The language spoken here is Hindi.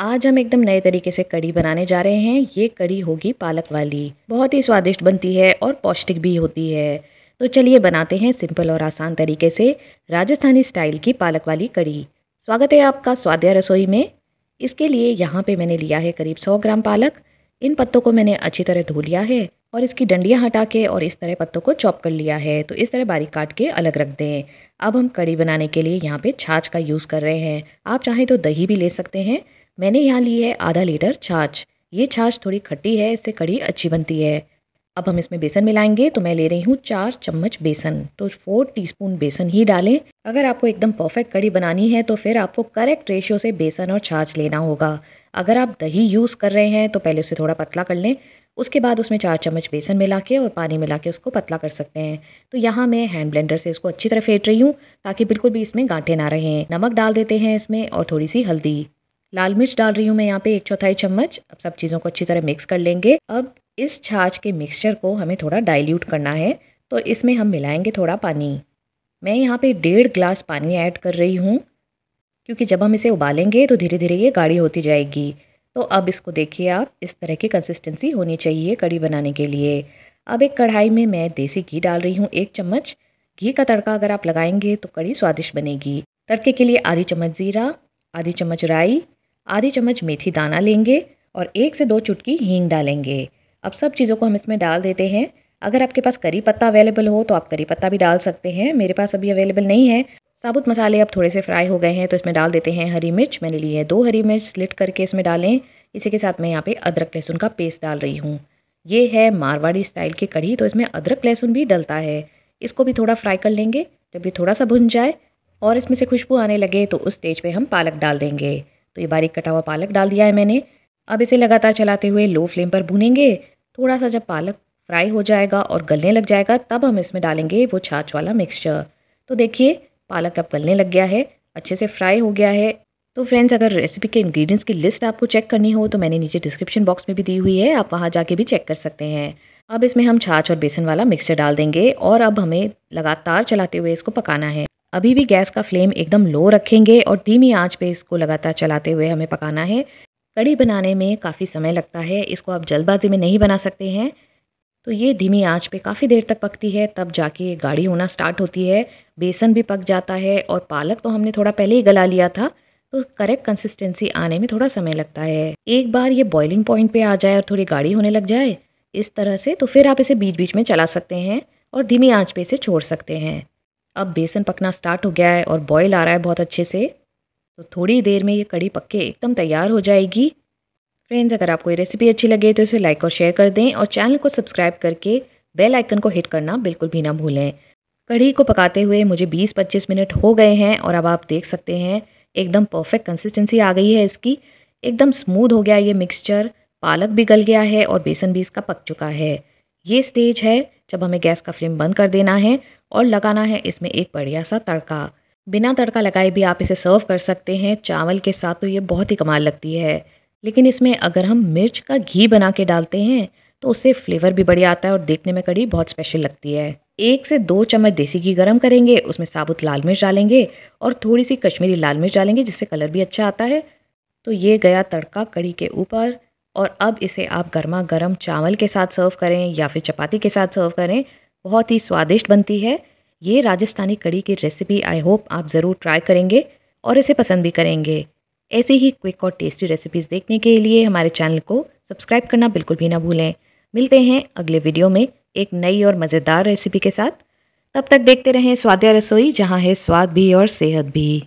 आज हम एकदम नए तरीके से कड़ी बनाने जा रहे हैं ये कड़ी होगी पालक वाली बहुत ही स्वादिष्ट बनती है और पौष्टिक भी होती है तो चलिए बनाते हैं सिंपल और आसान तरीके से राजस्थानी स्टाइल की पालक वाली कड़ी स्वागत है आपका स्वाद्या रसोई में इसके लिए यहाँ पे मैंने लिया है करीब 100 ग्राम पालक इन पत्तों को मैंने अच्छी तरह धो लिया है और इसकी डंडियाँ हटा के और इस तरह पत्तों को चॉप कर लिया है तो इस तरह बारीक काट के अलग रख दें अब हम कड़ी बनाने के लिए यहाँ पे छाछ का यूज़ कर रहे हैं आप चाहें तो दही भी ले सकते हैं मैंने यहाँ ली है आधा लीटर छाछ ये छाछ थोड़ी खट्टी है इससे कड़ी अच्छी बनती है अब हम इसमें बेसन मिलाएंगे तो मैं ले रही हूँ चार चम्मच बेसन तो फोर टीस्पून बेसन ही डालें अगर आपको एकदम परफेक्ट कड़ी बनानी है तो फिर आपको करेक्ट रेशियो से बेसन और छाछ लेना होगा अगर आप दही यूज़ कर रहे हैं तो पहले उसे थोड़ा पतला कर लें उसके बाद उसमें चार चम्मच बेसन मिला के और पानी मिला के उसको पतला कर सकते हैं तो यहाँ मैं हैंड ब्लेंडर से इसको अच्छी तरह फेंट रही हूँ ताकि बिल्कुल भी इसमें गांठे ना रहें नमक डाल देते हैं इसमें और थोड़ी सी हल्दी लाल मिर्च डाल रही हूँ मैं यहाँ पे एक चौथाई चम्मच अब सब चीज़ों को अच्छी तरह मिक्स कर लेंगे अब इस छाछ के मिक्सचर को हमें थोड़ा डाइल्यूट करना है तो इसमें हम मिलाएंगे थोड़ा पानी मैं यहाँ पे डेढ़ ग्लास पानी ऐड कर रही हूँ क्योंकि जब हम इसे उबालेंगे तो धीरे धीरे ये गाढ़ी होती जाएगी तो अब इसको देखिए आप इस तरह की कंसिस्टेंसी होनी चाहिए कड़ी बनाने के लिए अब एक कढ़ाई में मैं देसी घी डाल रही हूँ एक चम्मच घी का तड़का अगर आप लगाएंगे तो कड़ी स्वादिष्ट बनेगी तड़के के लिए आधी चम्मच ज़ीरा आधी चम्मच राई आधी चम्मच मेथी दाना लेंगे और एक से दो चुटकी हींग डालेंगे अब सब चीज़ों को हम इसमें डाल देते हैं अगर आपके पास करी पत्ता अवेलेबल हो तो आप करी पत्ता भी डाल सकते हैं मेरे पास अभी अवेलेबल नहीं है साबुत मसाले अब थोड़े से फ्राई हो गए हैं तो इसमें डाल देते हैं हरी मिर्च मैंने ली है दो हरी मिर्च स्लिट करके इसमें डालें इसी के साथ मैं यहाँ पे अदरक लहसुन का पेस्ट डाल रही हूँ ये है मारवाड़ी स्टाइल की कढ़ी तो इसमें अदरक लहसुन भी डलता है इसको भी थोड़ा फ्राई कर लेंगे जब ये थोड़ा सा भुन जाए और इसमें से खुशबू आने लगे तो उस स्टेज पर हम पालक डाल देंगे तो ये बारीक कटा हुआ पालक डाल दिया है मैंने अब इसे लगातार चलाते हुए लो फ्लेम पर भूनेंगे थोड़ा सा जब पालक फ्राई हो जाएगा और गलने लग जाएगा तब हम इसमें डालेंगे वो छाछ वाला मिक्सचर तो देखिए पालक अब गलने लग गया है अच्छे से फ्राई हो गया है तो फ्रेंड्स अगर रेसिपी के इंग्रेडिएंट्स की लिस्ट आपको चेक करनी हो तो मैंने नीचे डिस्क्रिप्शन बॉक्स में भी दी हुई है आप वहाँ जाके भी चेक कर सकते हैं अब इसमें हम छाछ और बेसन वाला मिक्सचर डाल देंगे और अब हमें लगातार चलाते हुए इसको पकाना है अभी भी गैस का फ्लेम एकदम लो रखेंगे और धीमी आंच पे इसको लगातार चलाते हुए हमें पकाना है कड़ी बनाने में काफ़ी समय लगता है इसको आप जल्दबाजी में नहीं बना सकते हैं तो ये धीमी आंच पे काफ़ी देर तक पकती है तब जाके गाढ़ी होना स्टार्ट होती है बेसन भी पक जाता है और पालक तो हमने थोड़ा पहले ही गला लिया था तो करेक्ट कंसिस्टेंसी आने में थोड़ा समय लगता है एक बार ये बॉइलिंग पॉइंट पे आ जाए और थोड़ी गाढ़ी होने लग जाए इस तरह से तो फिर आप इसे बीच बीच में चला सकते हैं और धीमी आँच पर इसे छोड़ सकते हैं अब बेसन पकना स्टार्ट हो गया है और बॉयल आ रहा है बहुत अच्छे से तो थोड़ी देर में ये कड़ी पक के एकदम तैयार हो जाएगी फ्रेंड्स अगर आपको ये रेसिपी अच्छी लगे तो इसे लाइक और शेयर कर दें और चैनल को सब्सक्राइब करके बेल आइकन को हिट करना बिल्कुल भी ना भूलें कढ़ी को पकाते हुए मुझे 20-25 मिनट हो गए हैं और अब आप देख सकते हैं एकदम परफेक्ट कंसिस्टेंसी आ गई है इसकी एकदम स्मूथ हो गया ये मिक्सचर पालक भी गल गया है और बेसन भी इसका पक चुका है ये स्टेज है जब हमें गैस का फ्लेम बंद कर देना है और लगाना है इसमें एक बढ़िया सा तड़का बिना तड़का लगाए भी आप इसे सर्व कर सकते हैं चावल के साथ तो ये बहुत ही कमाल लगती है लेकिन इसमें अगर हम मिर्च का घी बना के डालते हैं तो उससे फ्लेवर भी बढ़िया आता है और देखने में कड़ी बहुत स्पेशल लगती है एक से दो चम्मच देसी घी गरम करेंगे उसमें साबुत लाल मिर्च डालेंगे और थोड़ी सी कश्मीरी लाल मिर्च डालेंगे जिससे कलर भी अच्छा आता है तो ये गया तड़का कड़ी के ऊपर और अब इसे आप गर्मा गर्म चावल के साथ सर्व करें या फिर चपाती के साथ सर्व करें बहुत ही स्वादिष्ट बनती है ये राजस्थानी कड़ी की रेसिपी आई होप आप ज़रूर ट्राई करेंगे और इसे पसंद भी करेंगे ऐसी ही क्विक और टेस्टी रेसिपीज़ देखने के लिए हमारे चैनल को सब्सक्राइब करना बिल्कुल भी ना भूलें मिलते हैं अगले वीडियो में एक नई और मज़ेदार रेसिपी के साथ तब तक देखते रहें स्वादिया रसोई जहाँ है स्वाद भी और सेहत भी